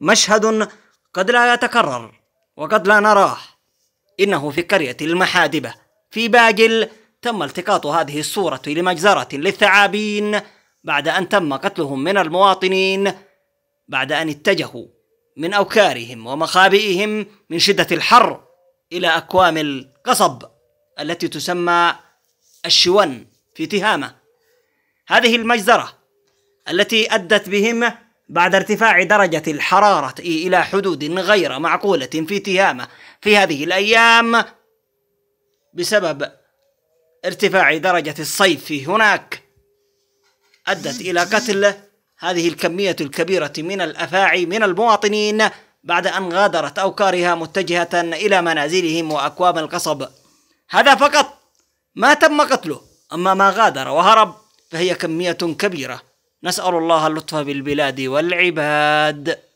مشهد قد لا يتكرر وقد لا نراه إنه في قرية المحادبة في باجل تم التقاط هذه الصورة لمجزرة للثعابين بعد أن تم قتلهم من المواطنين بعد أن اتجهوا من أوكارهم ومخابئهم من شدة الحر إلى أكوام القصب التي تسمى الشون في تهامة هذه المجزرة التي أدت بهم بعد ارتفاع درجة الحرارة إلى حدود غير معقولة في تيامة في هذه الأيام بسبب ارتفاع درجة الصيف هناك أدت إلى قتل هذه الكمية الكبيرة من الأفاعي من المواطنين بعد أن غادرت أوكارها متجهة إلى منازلهم وأكوام القصب هذا فقط ما تم قتله أما ما غادر وهرب فهي كمية كبيرة نسال الله اللطف بالبلاد والعباد